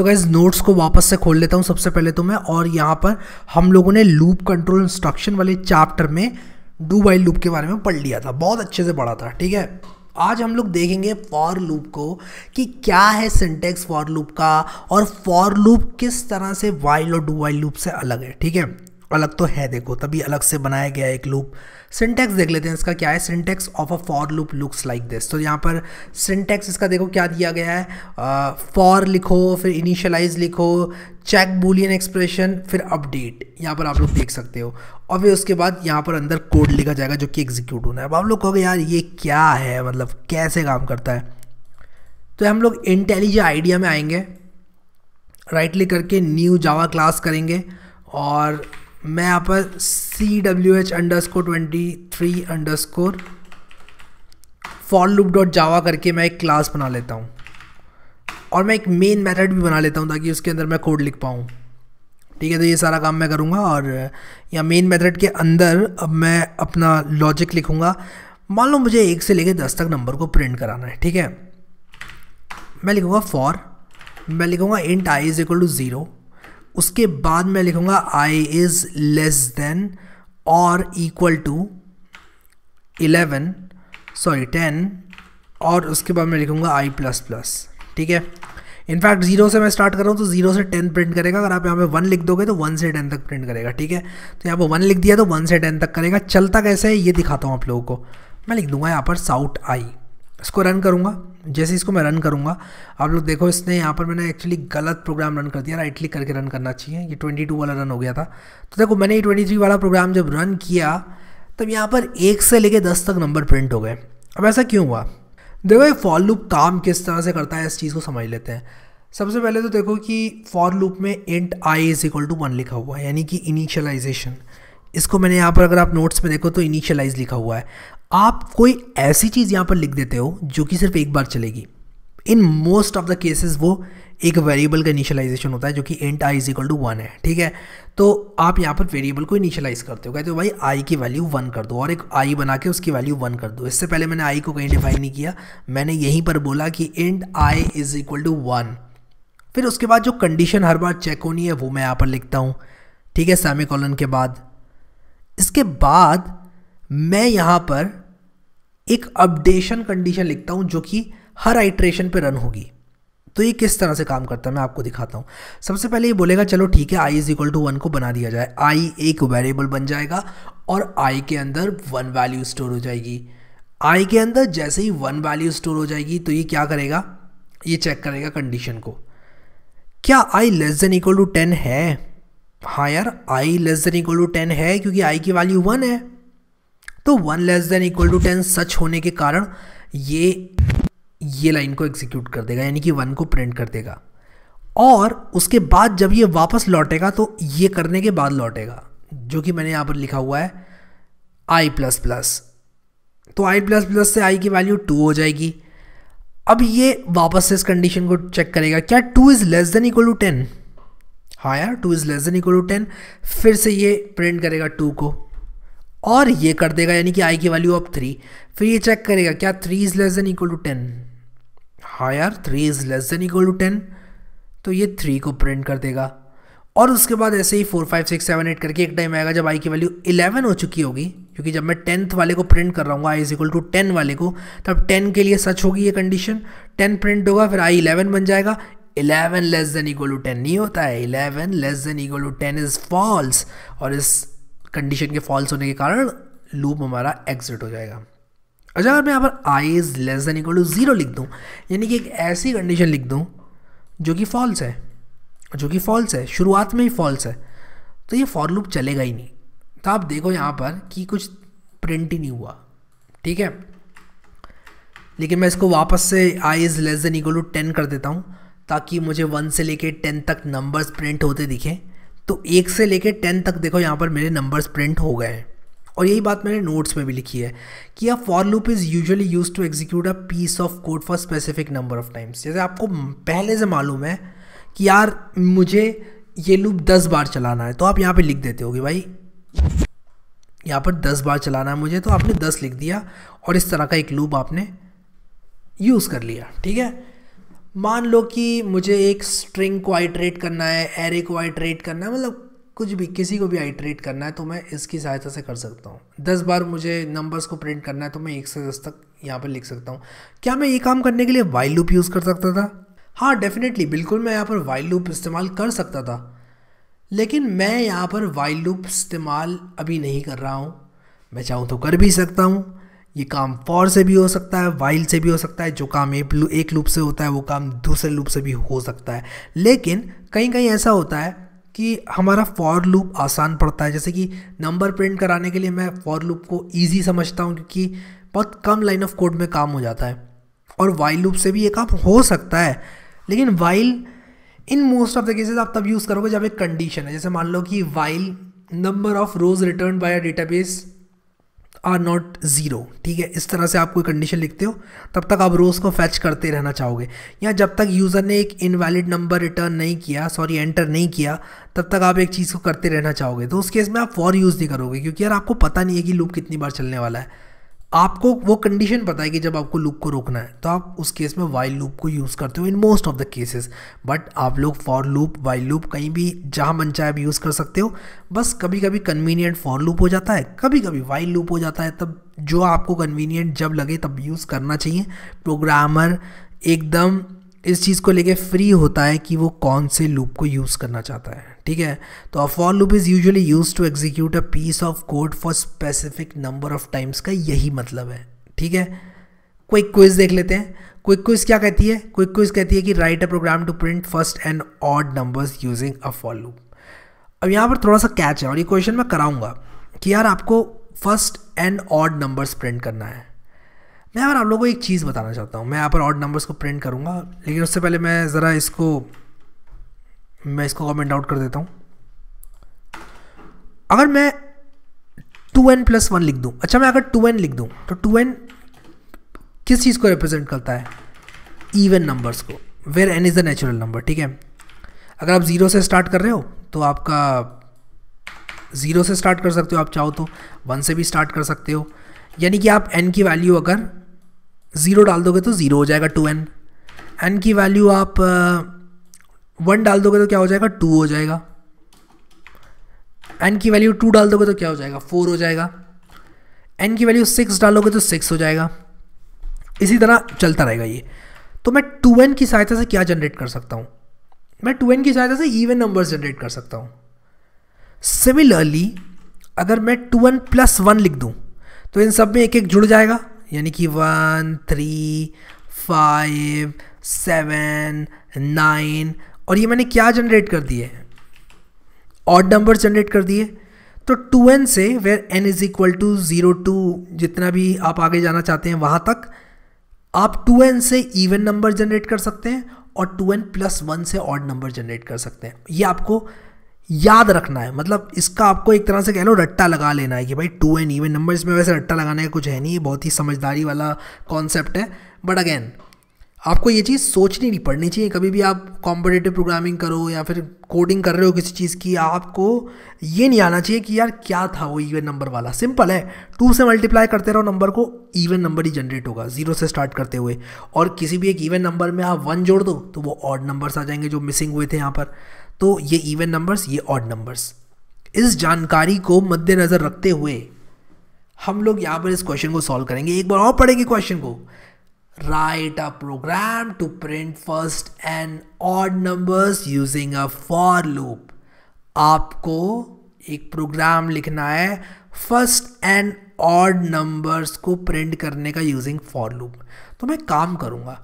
So guys notes को वापस से खोल लेता हूँ सबसे पहले तो मैं और यहाँ पर हम लोगों ने लूप कंट्रोल इंस्ट्रक्शन वाले चैप्टर में डू वाइल लूप के बारे में पढ़ लिया था बहुत अच्छे से पढ़ा था ठीक है आज हम लोग देखेंगे फॉर लूप को कि क्या है सिंटेक्स फॉर लूप का और फॉर लूप किस तरह से वाइल और डू वाइल लूप से अलग है ठीक है अलग तो है देखो तभी अलग से बनाया गया एक लूप सिंटेक्स देख लेते हैं इसका क्या है syntax of a for loop looks like this तो यहाँ पर सिंटेक्स इसका देखो क्या दिया गया है फॉर लिखो फिर इनिशियलाइज लिखो चेक बुलियन एक्सप्रेशन फिर अपडेट यहाँ पर आप लोग देख सकते हो और फिर उसके बाद यहाँ पर अंदर कोड लिखा जाएगा जो कि एग्जीक्यूट होना है अब आप लोग कहोगे यार ये क्या है मतलब कैसे काम करता है तो हम लोग इंटेलिजेंट आइडिया में आएंगे राइट क्लिक करके न्यू जावा क्लास करेंगे और मैं यहाँ पर C W H underscore twenty three underscore for loop dot Java करके मैं एक क्लास बना लेता हूँ और मैं एक मेन मेथड भी बना लेता हूँ ताकि उसके अंदर मैं कोड लिख पाऊँ ठीक है तो ये सारा काम मैं करूँगा और या मेन मेथड के अंदर अब मैं अपना लॉजिक लिखूँगा मान लो मुझे एक से लेकर दस तक नंबर को प्रिंट कराना है ठीक है मैं लिखूँगा फॉर मैं लिखूँगा int I is equal to zero उसके बाद मैं लिखूंगा आई इज़ लेस देन और equal to eleven sorry ten और उसके बाद मैं लिखूंगा आई प्लस प्लस ठीक है इनफैक्ट जीरो से मैं स्टार्ट कर रहा हूँ तो जीरो से टेन प्रिंट करेगा अगर आप यहाँ पे वन लिख दोगे तो वन से टेन तक प्रिंट करेगा ठीक है तो यहाँ पर वन लिख दिया तो वन से टेन तक करेगा चलता कैसे है ये दिखाता हूँ आप लोगों को मैं लिख दूंगा यहाँ पर साउट आई इसको रन करूँगा जैसे इसको मैं रन करूँगा आप लोग देखो इसने यहाँ पर मैंने एक्चुअली गलत प्रोग्राम रन कर दिया राइट क्लिक करके रन करना चाहिए ये 22 वाला रन हो गया था तो देखो मैंने ये 23 वाला प्रोग्राम जब रन किया तब यहाँ पर एक से लेकर दस तक नंबर प्रिंट हो गए अब ऐसा क्यों हुआ देखो ये फॉर लूप काम किस तरह से करता है इस चीज़ को समझ लेते हैं सबसे पहले तो देखो कि फॉर लूप में int I is equal to one लिखा हुआ है यानी कि इनिशियलाइजेशन इसको मैंने यहाँ पर अगर आप नोट्स में देखो तो इनिशियलाइज लिखा हुआ है आप कोई ऐसी चीज़ यहाँ पर लिख देते हो जो कि सिर्फ एक बार चलेगी in most of the cases वो एक वेरिएबल का इनिशियलाइजेशन होता है जो कि int I is equal to one है ठीक है तो आप यहाँ पर वेरिएबल को इनिशियलाइज करते हो कहते हो भाई आई की वैल्यू वन कर दो और एक आई बना के उसकी वैल्यू वन कर दो इससे पहले मैंने आई को कहीं डिफाइन नहीं किया मैंने यहीं पर बोला कि int I is equal to one फिर उसके बाद जो कंडीशन हर बार चेक होनी है वो मैं यहाँ पर लिखता हूँ ठीक है सेमी कॉलन के बाद इसके बाद मैं यहाँ पर एक अपडेशन कंडीशन लिखता हूँ जो कि हर आइट्रेशन पे रन होगी तो ये किस तरह से काम करता है मैं आपको दिखाता हूँ सबसे पहले ये बोलेगा चलो ठीक है I is equal to one को बना दिया जाए आई एक वेरिएबल बन जाएगा और आई के अंदर वन वैल्यू स्टोर हो जाएगी आई के अंदर जैसे ही वन वैल्यू स्टोर हो जाएगी तो ये क्या करेगा ये चेक करेगा कंडीशन को क्या I less than equal to ten है हाँ यार I less than equal to ten है क्योंकि आई की वैल्यू वन है तो one less than equal to ten सच होने के कारण ये ये लाइन को एग्जीक्यूट कर देगा यानी कि वन को प्रिंट कर देगा और उसके बाद जब ये वापस लौटेगा तो ये करने के बाद लौटेगा जो कि मैंने यहाँ पर लिखा हुआ है आई प्लस प्लस तो आई प्लस प्लस से आई की वैल्यू टू हो जाएगी अब ये वापस से इस कंडीशन को चेक करेगा क्या two is less than equal to ten हायर two is less than equal to ten फिर से ये प्रिंट करेगा टू को और ये कर देगा यानी कि आई की वैल्यू ऑफ थ्री फिर ये चेक करेगा क्या three is less than equal to ten हायर three is less than equal to ten तो ये थ्री को प्रिंट कर देगा और उसके बाद ऐसे ही four five six seven eight करके एक टाइम आएगा जब आई की वैल्यू इलेवन हो चुकी होगी क्योंकि जब मैं टेंथ वाले को प्रिंट कर रहा हूँ I is equal to ten वाले को तब टेन के लिए सच होगी ये कंडीशन टेन प्रिंट होगा फिर आई इलेवन बन जाएगा eleven less than equal to ten नहीं होता है eleven less than equal to ten is false और इस कंडीशन के फॉल्स होने के कारण लूप हमारा एग्जिट हो जाएगा अच्छा अगर मैं यहाँ पर I is less than equal to zero लिख दूँ यानी कि एक ऐसी कंडीशन लिख दूँ जो कि फॉल्स है जो कि फॉल्स है शुरुआत में ही फॉल्स है तो ये फॉर लूप चलेगा ही नहीं तो आप देखो यहाँ पर कि कुछ प्रिंट ही नहीं हुआ ठीक है लेकिन मैं इसको वापस से I is less than equal to ten कर देता हूँ ताकि मुझे वन से लेके टेन तक नंबर्स प्रिंट होते दिखें तो एक से लेके टेन तक देखो यहाँ पर मेरे नंबर्स प्रिंट हो गए हैं और यही बात मैंने नोट्स में भी लिखी है कि a for loop is usually use to execute a piece of code for specific number of times जैसे आपको पहले से मालूम है कि यार मुझे ये लूप दस बार चलाना है तो आप यहाँ पे लिख देते होगे भाई यहाँ पर दस बार चलाना है मुझे तो आपने दस लिख दिया और इस तरह का एक लूप आपने यूज़ कर लिया ठीक है मान लो कि मुझे एक स्ट्रिंग को आइट्रेट करना है एरे को आइट्रेट करना है मतलब कुछ भी किसी को भी आइट्रेट करना है तो मैं इसकी सहायता से कर सकता हूँ दस बार मुझे नंबर्स को प्रिंट करना है तो मैं एक से दस तक यहाँ पर लिख सकता हूँ क्या मैं ये काम करने के लिए वाइल लूप यूज़ कर सकता था हाँ डेफिनेटली बिल्कुल मैं यहाँ पर वाइल लूप इस्तेमाल कर सकता था लेकिन मैं यहाँ पर वाइल लूप इस्तेमाल अभी नहीं कर रहा हूँ मैं चाहूँ तो कर भी सकता हूँ ये काम फॉर से भी हो सकता है वाइल से भी हो सकता है जो काम एक लूप से होता है वो काम दूसरे लूप से भी हो सकता है लेकिन कहीं कहीं ऐसा होता है कि हमारा फॉर लूप आसान पड़ता है जैसे कि नंबर प्रिंट कराने के लिए मैं फॉर लूप को ईजी समझता हूँ क्योंकि बहुत कम लाइन ऑफ कोड में काम हो जाता है और वाइल लूप से भी ये काम हो सकता है लेकिन while in most of the cases आप तब यूज़ करोगे जब एक कंडीशन है जैसे मान लो कि while number of rows return by a database are not zero ठीक है इस तरह से आप कोई कंडीशन लिखते हो तब तक आप रोज़ को फैच करते रहना चाहोगे या जब तक यूज़र ने एक इनवैलिड नंबर रिटर्न नहीं किया सॉरी एंटर नहीं किया तब तक आप एक चीज़ को करते रहना चाहोगे तो उस केस में आप फॉर यूज़ नहीं करोगे क्योंकि यार आपको पता नहीं है कि लूप कितनी बार चलने वाला है आपको वो कंडीशन पता है कि जब आपको लूप को रोकना है तो आप उस केस में वाइल लूप को यूज़ करते हो in most of the cases but आप लोग फॉर लूप वाइल लूप कहीं भी जहाँ मन चाहे भी यूज़ कर सकते हो बस कभी कभी कन्वीनियंट फॉर लूप हो जाता है कभी कभी वाइल लूप हो जाता है तब जो आपको कन्वीनियंट जब लगे तब यूज़ करना चाहिए प्रोग्रामर एकदम इस चीज़ को लेके फ्री होता है कि वो कौन से लूप को यूज़ करना चाहता है ठीक है तो a for loop is usually use to execute a piece of code for specific number of times का यही मतलब है ठीक है क्विक क्विज देख लेते हैं क्विक क्विज क्या कहती है क्विक क्विज कहती है कि write a program to print first and odd numbers using a for loop अब यहाँ पर थोड़ा सा कैच है और ये क्वेश्चन मैं कराऊंगा कि यार आपको first and odd numbers print करना है मैं यार आप लोगों को एक चीज़ बताना चाहता हूँ मैं यहाँ पर ऑड नंबर्स को प्रिंट करूँगा लेकिन उससे पहले मैं ज़रा इसको मैं इसको कमेंट आउट कर देता हूँ अगर मैं टू एन प्लस वन लिख दूँ अच्छा मैं अगर टू एन लिख दूँ तो टू एन किस चीज़ को रिप्रेजेंट करता है इवन नंबर्स को where n is the natural number ठीक है अगर आप ज़ीरो से स्टार्ट कर रहे हो तो आपका ज़ीरो से स्टार्ट कर सकते हो आप चाहो तो वन से भी स्टार्ट कर सकते हो यानी कि आप एन की वैल्यू अगर ज़ीरो डाल दोगे तो ज़ीरो हो जाएगा टू एन एन की वैल्यू आप वन डाल दोगे तो क्या हो जाएगा टू हो जाएगा एन की वैल्यू टू डाल दोगे तो क्या हो जाएगा फोर हो जाएगा एन की वैल्यू सिक्स डालोगे तो सिक्स हो जाएगा इसी तरह चलता रहेगा ये तो मैं टू एन की सहायता से क्या जनरेट कर सकता हूँ मैं टू एन की सहायता से इवन नंबर्स जनरेट कर सकता हूँ सिमिलरली अगर मैं टू एन प्लस वन लिख दूँ तो इन सब में एक एक जुड़ जाएगा यानी कि one three five seven nine और ये मैंने क्या जनरेट कर दिए ऑड नंबर जनरेट कर दिए तो टू एन से where n is equal to zero to जितना भी आप आगे जाना चाहते हैं वहाँ तक आप टू एन से इवन नंबर जनरेट कर सकते हैं और टू एन प्लस वन से ऑड नंबर जनरेट कर सकते हैं ये आपको याद रखना है मतलब इसका आपको एक तरह से कह लो रट्टा लगा लेना है कि भाई टू एन इवन नंबर इसमें वैसे रट्टा लगाने का कुछ है नहीं बहुत ही समझदारी वाला कॉन्सेप्ट है बट अगेन आपको ये चीज़ सोचनी नहीं पड़नी चाहिए कभी भी आप कॉम्पिटेटिव प्रोग्रामिंग करो या फिर कोडिंग कर रहे हो किसी चीज़ की आपको ये नहीं आना चाहिए कि यार क्या था वो इवन नंबर वाला सिंपल है टू से मल्टीप्लाई करते रहो नंबर को इवन नंबर ही जनरेट होगा जीरो से स्टार्ट करते हुए और किसी भी एक इवन नंबर में आप वन जोड़ दो तो वो ऑड नंबर्स आ जाएंगे जो मिसिंग हुए थे यहाँ पर तो ये इवन नंबर्स ये ऑड नंबर्स इस जानकारी को मद्देनज़र रखते हुए हम लोग यहाँ पर इस क्वेश्चन को सॉल्व करेंगे एक बार और पढ़ेंगे क्वेश्चन को Write a program to print first and odd numbers using a for loop. आपको एक प्रोग्राम लिखना है फर्स्ट एंड ऑड नंबर्स को प्रिंट करने का यूजिंग फॉर लूप तो मैं काम करूँगा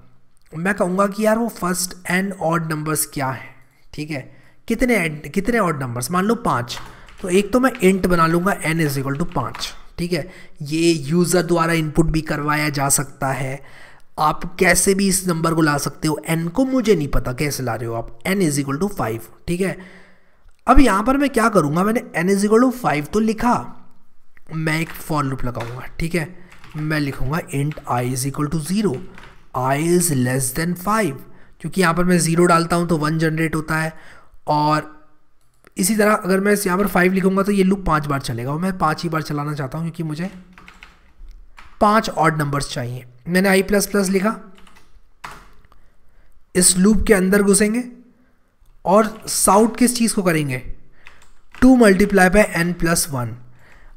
मैं कहूँगा कि यार वो फर्स्ट एंड ऑड नंबर्स क्या है ठीक है कितने कितने ऑड नंबर्स मान लो पाँच तो एक तो मैं इंट बना लूँगा एन इज इक्वल टू पाँच ठीक है ये यूज़र द्वारा इनपुट भी करवाया जा सकता है आप कैसे भी इस नंबर को ला सकते हो एन को मुझे नहीं पता कैसे ला रहे हो आप n is equal to five ठीक है अब यहाँ पर मैं क्या करूँगा मैंने n is equal to five तो लिखा मैं एक फॉर लूप लगाऊंगा ठीक है मैं लिखूँगा int i is equal to zero i is less than five क्योंकि यहाँ पर मैं ज़ीरो डालता हूँ तो वन जनरेट होता है और इसी तरह अगर मैं यहाँ पर फाइव लिखूँगा तो ये लूप पाँच बार चलेगा और मैं पाँच ही बार चलाना चाहता हूँ क्योंकि मुझे पाँच ऑड नंबर्स चाहिए मैंने आई प्लस प्लस लिखा इस लूप के अंदर घुसेंगे और साउट किस चीज़ को करेंगे two multiply by n plus one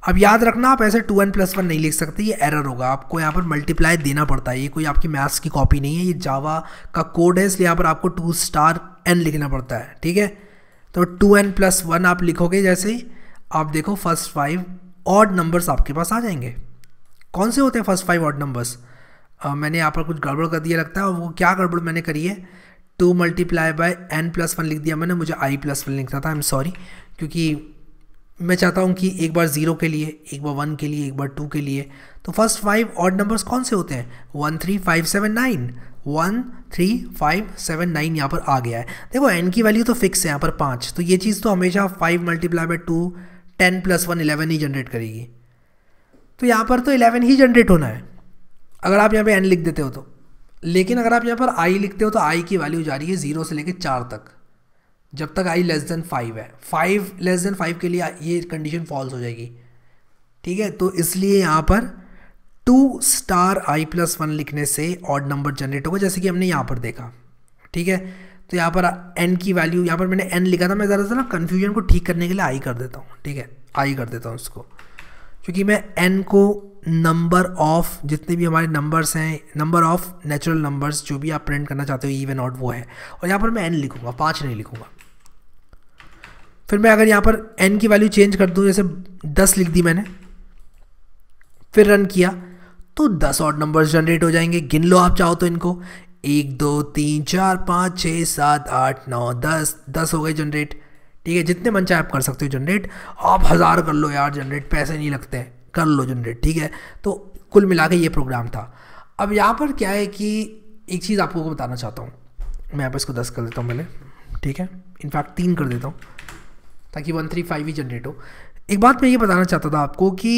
अब याद रखना आप ऐसे टू एन प्लस वन नहीं लिख सकते ये एरर होगा आपको यहाँ पर मल्टीप्लाई देना पड़ता है ये कोई आपकी मैथ्स की कॉपी नहीं है ये जावा का कोड है इसलिए यहाँ पर आपको टू स्टार एन लिखना पड़ता है ठीक है तो टू एन प्लस वन आप लिखोगे जैसे ही आप देखो फर्स्ट फाइव ऑड नंबर्स आपके पास आ जाएंगे कौन से होते हैं फर्स्ट फाइव ऑड नंबर्स आ, मैंने यहाँ पर कुछ गड़बड़ कर दिया लगता है और वो क्या गड़बड़ मैंने करी है two multiply by n plus one लिख दिया मैंने मुझे आई प्लस वन लिखना था आई एम सॉरी क्योंकि मैं चाहता हूँ कि एक बार ज़ीरो के लिए एक बार वन के लिए एक बार टू के लिए तो फर्स्ट फाइव ऑड नंबर्स कौन से होते हैं one three five seven nine one three five seven nine यहाँ पर आ गया है देखो एन की वैल्यू तो फिक्स है यहाँ पर पाँच तो ये चीज़ तो हमेशा five multiply by two ten plus one eleven ही जनरेट करेगी तो यहाँ पर तो इलेवन ही जनरेट होना है अगर आप यहाँ पे एन लिख देते हो तो लेकिन अगर आप यहाँ पर आई लिखते हो तो आई की वैल्यू जा रही है ज़ीरो से लेकर चार तक जब तक आई लेस देन फाइव है फाइव लेस देन फाइव के लिए ये कंडीशन फॉल्स हो जाएगी ठीक है तो इसलिए यहाँ पर two star i plus one लिखने से ऑड नंबर जनरेट होगा जैसे कि हमने यहाँ पर देखा ठीक है तो यहाँ पर एन की वैल्यू यहाँ पर मैंने एन लिखा था मैं ज़रा ना कन्फ्यूजन को ठीक करने के लिए आई कर देता हूँ ठीक है आई कर देता हूँ उसको क्योंकि मैं एन को नंबर ऑफ जितने भी हमारे नंबर्स हैं नंबर ऑफ नेचुरल नंबर्स जो भी आप प्रिंट करना चाहते हो इवन ऑट वो है और यहाँ पर मैं एन लिखूंगा पाँच नहीं लिखूंगा फिर मैं अगर यहाँ पर एन की वैल्यू चेंज कर दूँ जैसे दस लिख दी मैंने फिर रन किया तो दस और नंबर्स जनरेट हो जाएंगे गिन लो आप चाहो तो इनको एक दो तीन चार पाँच छः सात आठ नौ दस दस हो गए जनरेट ठीक है जितने मन चाहे आप कर सकते हो जनरेट आप हज़ार कर लो यार जनरेट पैसे नहीं लगते हैं कर लो जनरेट ठीक है तो कुल मिला के ये प्रोग्राम था अब यहाँ पर क्या है कि एक चीज़ आपको बताना चाहता हूँ मैं यहाँ पर इसको दस कर देता हूँ पहले ठीक है इनफैक्ट तीन कर देता हूँ ताकि वन थ्री फाइव ही जनरेट हो एक बात मैं ये बताना चाहता था आपको कि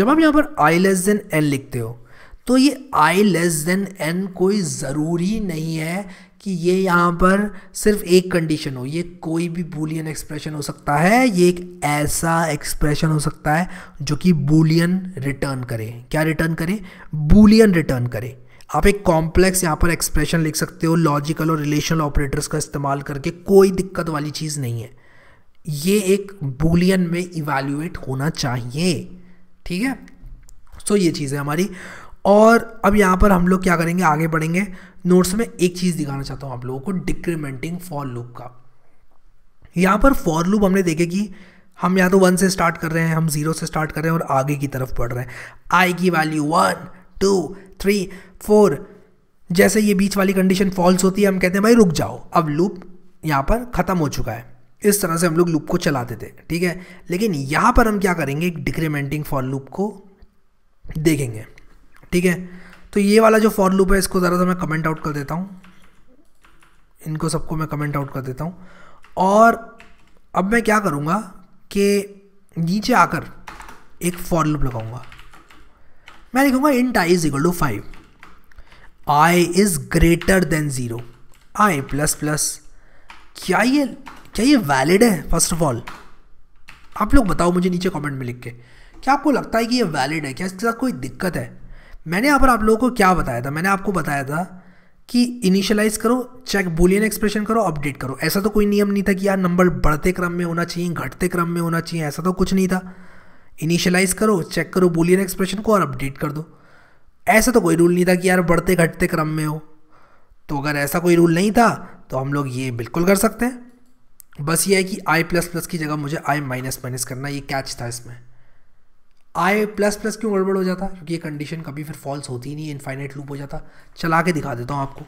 जब आप यहाँ पर आई लेस देन एन लिखते हो तो ये आई लेस देन एन कोई ज़रूरी नहीं है कि ये यहाँ पर सिर्फ एक कंडीशन हो ये कोई भी बूलियन एक्सप्रेशन हो सकता है ये एक ऐसा एक्सप्रेशन हो सकता है जो कि बूलियन रिटर्न करे क्या रिटर्न करे बूलियन रिटर्न करे आप एक कॉम्प्लेक्स यहाँ पर एक्सप्रेशन लिख सकते हो लॉजिकल और रिलेशनल ऑपरेटर्स का इस्तेमाल करके कोई दिक्कत वाली चीज़ नहीं है ये एक बूलियन में इवेल्यूएट होना चाहिए ठीक है सो so, ये चीज़ है हमारी और अब यहाँ पर हम लोग क्या करेंगे आगे बढ़ेंगे नोट्स में एक चीज़ दिखाना चाहता हूँ आप लोगों को डिक्रीमेंटिंग फॉर लूप का यहाँ पर फॉर लूप हमने देखे कि हम या तो वन से स्टार्ट कर रहे हैं हम जीरो से स्टार्ट कर रहे हैं और आगे की तरफ बढ़ रहे हैं आई की value one two three four जैसे ये बीच वाली कंडीशन फॉल्स होती है हम कहते हैं भाई रुक जाओ अब लूप यहाँ पर ख़त्म हो चुका है इस तरह से हम लोग लूप को चलाते थे ठीक है लेकिन यहाँ पर हम क्या करेंगे एक डिक्रीमेंटिंग फॉर लूप को देखेंगे ठीक है तो ये वाला जो फॉर लूप है इसको ज़रा सा मैं कमेंट आउट कर देता हूँ इनको सबको मैं कमेंट आउट कर देता हूँ और अब मैं क्या करूँगा कि नीचे आकर एक फॉर लूप लगाऊंगा मैं लिखूँगा int i is equal to five i is greater than zero i plus plus क्या ये क्या ये वैलिड है फर्स्ट ऑफ ऑल आप लोग बताओ मुझे नीचे कमेंट में लिख के क्या आपको लगता है कि ये वैलिड है क्या इसके साथ कोई दिक्कत है मैंने यहाँ पर आप लोगों को क्या बताया था मैंने आपको बताया था कि इनिशियलाइज करो चेक बुलियन एक्सप्रेशन करो अपडेट करो ऐसा तो कोई नियम नहीं था कि यार नंबर बढ़ते क्रम में होना चाहिए घटते क्रम में होना चाहिए ऐसा तो कुछ नहीं था इनिशियलाइज करो चेक करो बुलियन एक्सप्रेशन को और अपडेट कर दो ऐसा तो कोई रूल नहीं था कि यार बढ़ते घटते क्रम में हो तो अगर ऐसा कोई रूल नहीं था तो हम लोग ये बिल्कुल कर सकते हैं बस ये है कि आई प्लस प्लस की जगह मुझे आई माइनस माइनस करना ये कैच था इसमें आई प्लस प्लस क्यों गड़बड़ हो जाता क्योंकि ये कंडीशन कभी फिर फॉल्स होती नहीं इनफाइनाइट लूप हो जाता चला के दिखा देता हूँ आपको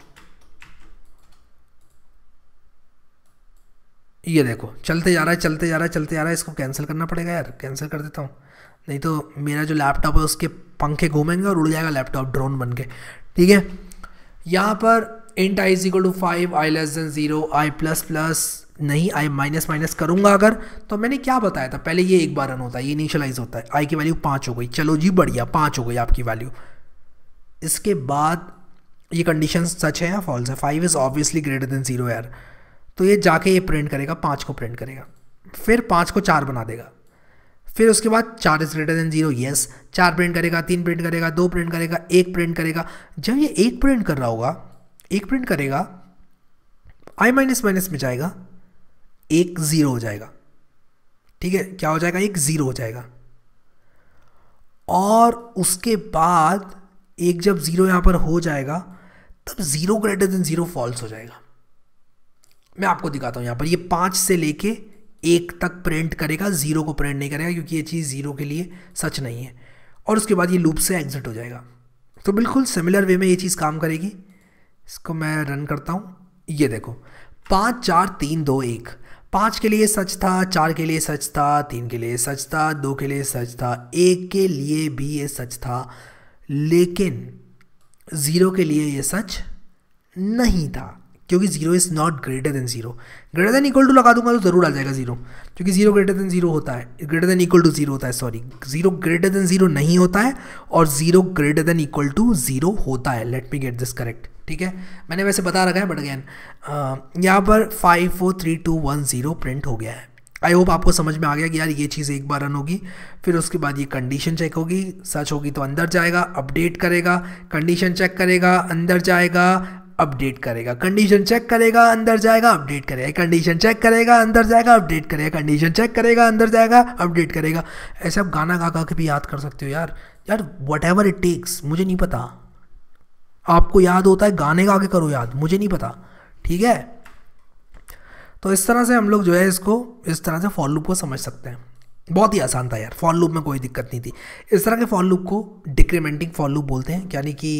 ये देखो चलते जा रहा है चलते जा रहा है चलते जा रहा है इसको कैंसिल करना पड़ेगा यार कैंसिल कर देता हूँ नहीं तो मेरा जो लैपटॉप है उसके पंखे घूमेंगे और उड़ जाएगा लैपटॉप ड्रोन बन के ठीक है यहाँ पर int i is equal to five i less than zero i plus plus नहीं आई माइनस माइनस करूँगा अगर तो मैंने क्या बताया था पहले ये एक बार रन होता है ये इनिशलाइज होता है आई की वैल्यू पाँच हो गई चलो जी बढ़िया पाँच हो गई आपकी वैल्यू इसके बाद ये कंडीशन सच है या फॉल्स है five is obviously greater than zero यार तो ये जाके ये प्रिंट करेगा पाँच को प्रिंट करेगा फिर पाँच को चार बना देगा फिर उसके बाद चार is greater than zero yes चार प्रिंट करेगा तीन प्रिंट करेगा दो प्रिंट करेगा एक प्रिंट करेगा जब ये एक प्रिंट कर रहा होगा एक प्रिंट करेगा आई माइनस माइनस में जाएगा एक ज़ीरो हो जाएगा ठीक है क्या हो जाएगा एक ज़ीरो हो जाएगा और उसके बाद एक जब ज़ीरो यहाँ पर हो जाएगा तब zero greater than zero false हो जाएगा मैं आपको दिखाता हूँ यहाँ पर ये पाँच से लेके एक तक प्रिंट करेगा ज़ीरो को प्रिंट नहीं करेगा क्योंकि ये चीज़ ज़ीरो के लिए सच नहीं है और उसके बाद ये लूप से एग्ज़िट हो जाएगा तो बिल्कुल सिमिलर वे में ये चीज़ काम करेगी इसको मैं रन करता हूँ ये देखो पाँच चार तीन दो एक पाँच के लिए सच था चार के लिए सच था तीन के लिए सच था दो के लिए सच था एक के लिए भी ये सच था लेकिन ज़ीरो के लिए ये सच नहीं था क्योंकि zero is not greater than zero greater than equal to लगा दूंगा तो ज़रूर आ जाएगा जीरो क्योंकि जीरो ग्रेटर देन जीरो होता है greater than equal to zero होता है sorry zero greater than zero नहीं होता है और zero greater than equal to zero होता है let me get this correct ठीक है मैंने वैसे बता रखा है बट अगैन यहाँ पर five four three two one zero print हो गया है आई होप आपको समझ में आ गया कि यार ये चीज़ एक बार रन होगी फिर उसके बाद ये कंडीशन चेक होगी सच होगी तो अंदर जाएगा अपडेट करेगा कंडीशन चेक करेगा अंदर जाएगा अपडेट करेगा कंडीशन चेक करेगा अंदर जाएगा अपडेट करेगा कंडीशन चेक करेगा अंदर जाएगा अपडेट करेगा कंडीशन चेक करेगा अंदर जाएगा अपडेट करेगा ऐसे आप गाना गा गा के भी याद कर सकते हो यार यार वट एवर इट टेक्स मुझे नहीं पता आपको याद होता है गाने गा के करो याद मुझे नहीं पता ठीक है तो इस तरह से हम लोग जो है इसको इस तरह से फॉलो को समझ सकते हैं बहुत ही आसान था यार फॉल लूप में कोई दिक्कत नहीं थी इस तरह के फॉल लूप को डिक्रीमेंटिंग फॉल लूप बोलते हैं यानी कि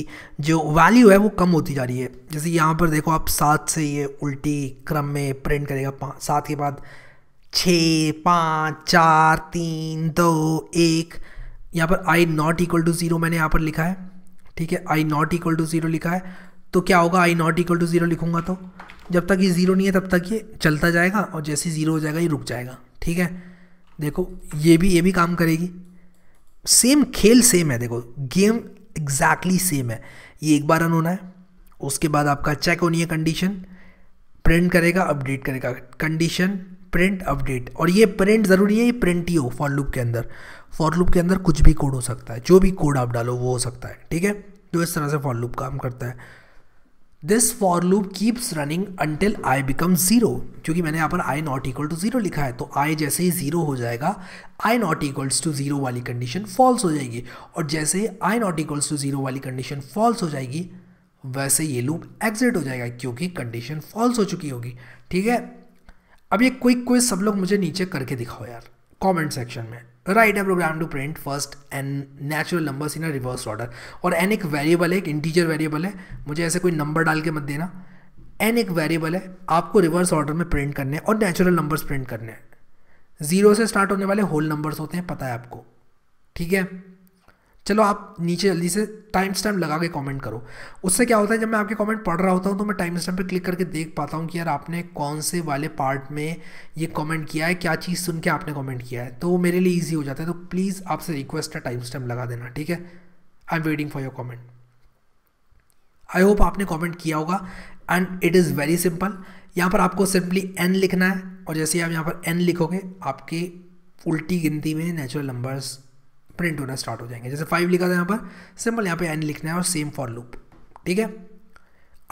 जो वैल्यू है वो कम होती जा रही है जैसे यहाँ पर देखो आप सात से ये उल्टी क्रम में प्रिंट करेगा पाँच सात के बाद छः पाँच चार तीन दो एक यहाँ पर i not equal to zero मैंने यहाँ पर लिखा है ठीक है i not equal to zero लिखा है तो क्या होगा i not equal to zero लिखूंगा तो जब तक ये ज़ीरो नहीं है तब तक ये चलता जाएगा और जैसे ज़ीरो हो जाएगा ये रुक जाएगा ठीक है देखो ये भी ये भी काम करेगी सेम खेल सेम है देखो गेम एग्जैक्टली सेम है ये एक बार रन होना है उसके बाद आपका चेक होनी है कंडीशन प्रिंट करेगा अपडेट करेगा कंडीशन प्रिंट अपडेट और ये प्रिंट ज़रूरी है ये प्रिंट ही हो फॉर लूप के अंदर फॉर लूप के अंदर कुछ भी कोड हो सकता है जो भी कोड आप डालो वो हो सकता है ठीक है तो इस तरह से फॉर लूप काम करता है this for loop keeps running until i become zero क्योंकि मैंने यहाँ पर i not equal to zero लिखा है तो आई जैसे ही जीरो हो जाएगा i not equals to zero वाली कंडीशन फॉल्स हो जाएगी और जैसे ही i not equals to zero वाली कंडीशन फॉल्स हो जाएगी वैसे ये लूप एग्जिट हो जाएगा क्योंकि कंडीशन फॉल्स हो चुकी होगी ठीक है अब ये क्विक क्विज सब लोग मुझे नीचे करके दिखाओ यार कॉमेंट सेक्शन में write a program to print first n natural numbers in reverse order और एन एक वेरिएबल है एक इंटीजर वेरिएबल है मुझे ऐसे कोई नंबर डाल के मत देना एन एक वेरिएबल है आपको रिवर्स ऑर्डर में प्रिंट करने हैं और नेचुरल नंबर्स प्रिंट करने हैं ज़ीरो से स्टार्ट होने वाले होल नंबर्स होते हैं पता है आपको ठीक है चलो आप नीचे जल्दी से टाइम स्टैम्प लगा के कमेंट करो उससे क्या होता है जब मैं आपके कमेंट पढ़ रहा होता हूँ तो मैं टाइम स्टैम्प पे क्लिक करके देख पाता हूँ कि यार आपने कौन से वाले पार्ट में ये कमेंट किया है क्या चीज़ सुन के आपने कमेंट किया है तो वो मेरे लिए ईजी हो जाता है तो प्लीज़ आपसे रिक्वेस्ट है टाइम स्टैम्प लगा देना ठीक है I am waiting for your comment I hope आपने कॉमेंट किया होगा and it is very simple यहाँ पर आपको सिंपली एन लिखना है और जैसे आप यहाँ पर एन लिखोगे आपके उल्टी गिनती में नेचुरल नंबर्स प्रिंट होना स्टार्ट हो जाएंगे जैसे फाइव लिखा था यहाँ पर सिंपल यहाँ पे एन लिखना है और सेम फॉर लूप ठीक है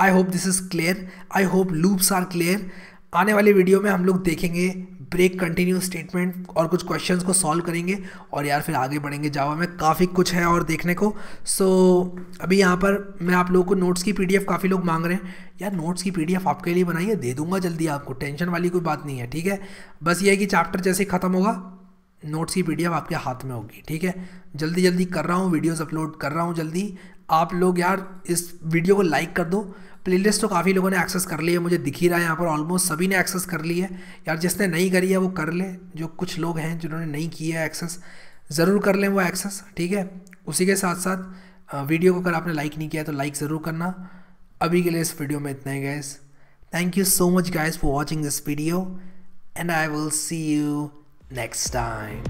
I hope this is clear I hope loops are clear आने वाले वीडियो में हम लोग देखेंगे ब्रेक कंटिन्यू स्टेटमेंट और कुछ क्वेश्चंस को सॉल्व करेंगे और यार फिर आगे बढ़ेंगे जावा में काफ़ी कुछ है और देखने को सो so, अभी यहाँ पर मैं आप लोगों को नोट्स की पीडीएफ काफ़ी लोग मांग रहे हैं यार नोट्स की पीडीएफ आपके लिए बनाइए दे दूंगा जल्दी आपको टेंशन वाली कोई बात नहीं है ठीक है बस ये है कि चैप्टर जैसे ख़त्म होगा नोट्स की पीडीएफ आपके हाथ में होगी ठीक है जल्दी जल्दी कर रहा हूँ वीडियोस अपलोड कर रहा हूँ जल्दी आप लोग यार इस वीडियो को लाइक कर दो प्लेलिस्ट तो काफ़ी लोगों ने एक्सेस कर ली है मुझे दिख ही रहा है यहाँ पर ऑलमोस्ट सभी ने एक्सेस कर ली है यार जिसने नहीं करी है वो कर ले जो कुछ लोग हैं जिन्होंने नहीं किया है एक्सेस ज़रूर कर लें वो एक्सेस ठीक है उसी के साथ साथ वीडियो को अगर आपने लाइक नहीं किया तो लाइक ज़रूर करना अभी के लिए इस वीडियो में इतना ही guys thank you so much guys for watching this video and I will see you next time.